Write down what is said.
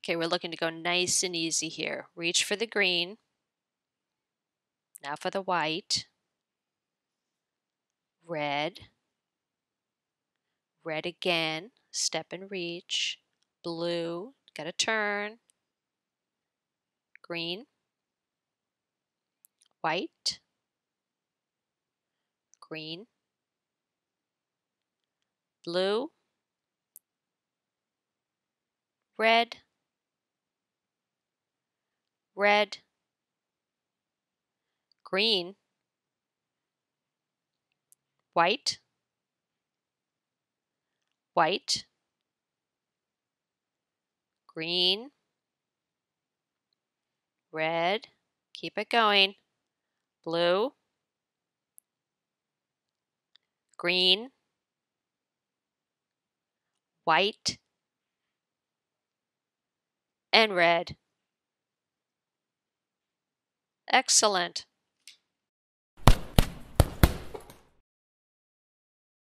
Okay, we're looking to go nice and easy here. Reach for the green. Now for the white. Red. Red again. Step and reach. Blue. Got to turn. Green. White. Green. Blue. Red red, green, white, white, green, red, keep it going, blue, green, white, and red. Excellent.